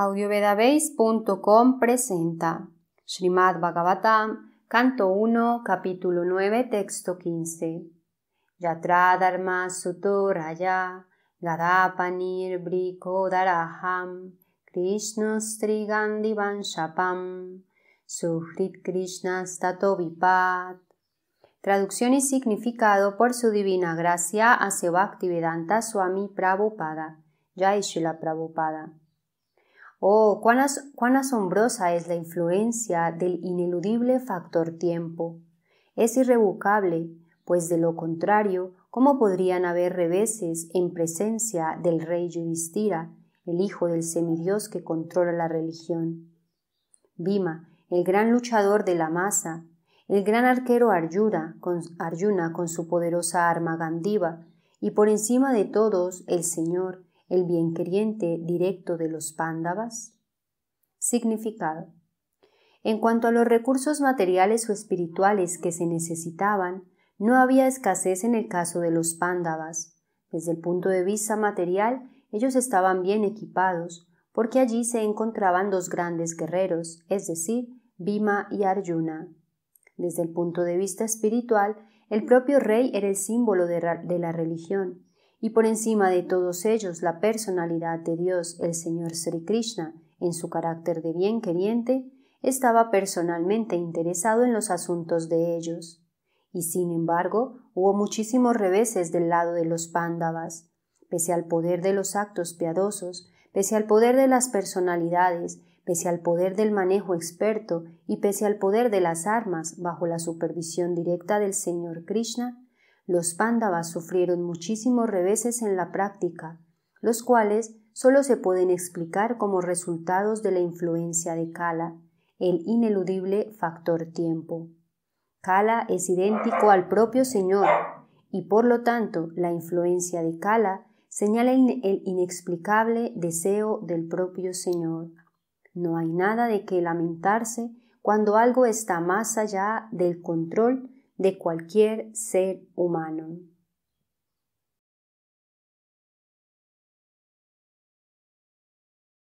audiovedabase.com presenta Srimad Bhagavatam, canto 1, capítulo 9, texto 15. Yatra dharma sutoraya gadapanir Krishna krishnos SHAPAM Sukhrit Krishna tatovipat Traducción y significado por su divina gracia a Vedanta Swami Prabhupada, Yaishila Prabhupada. Oh, cuán, asombrosa es la influencia del ineludible factor tiempo. Es irrevocable, pues de lo contrario, ¿cómo podrían haber reveses en presencia del rey Yudhistira, el hijo del semidios que controla la religión? Vima, el gran luchador de la masa, el gran arquero Arjuna Arjuna con su poderosa arma Gandiva, y por encima de todos el Señor, el bienqueriente directo de los pándavas? Significado. En cuanto a los recursos materiales o espirituales que se necesitaban, no había escasez en el caso de los pándavas. Desde el punto de vista material, ellos estaban bien equipados, porque allí se encontraban dos grandes guerreros, es decir, Bhima y Arjuna. Desde el punto de vista espiritual, el propio rey era el símbolo de, la religión, y por encima de todos ellos la personalidad de Dios, el Señor Sri Krishna, en su carácter de bien queriente, estaba personalmente interesado en los asuntos de ellos. Y sin embargo, hubo muchísimos reveses del lado de los pándavas. Pese al poder de los actos piadosos, pese al poder de las personalidades, pese al poder del manejo experto y pese al poder de las armas bajo la supervisión directa del Señor Krishna, los pándavas sufrieron muchísimos reveses en la práctica, los cuales solo se pueden explicar como resultados de la influencia de Kala, el ineludible factor tiempo. Kala es idéntico al propio Señor, y por lo tanto la influencia de Kala señala el inexplicable deseo del propio Señor. No hay nada de que lamentarse cuando algo está más allá del control de cualquier ser humano.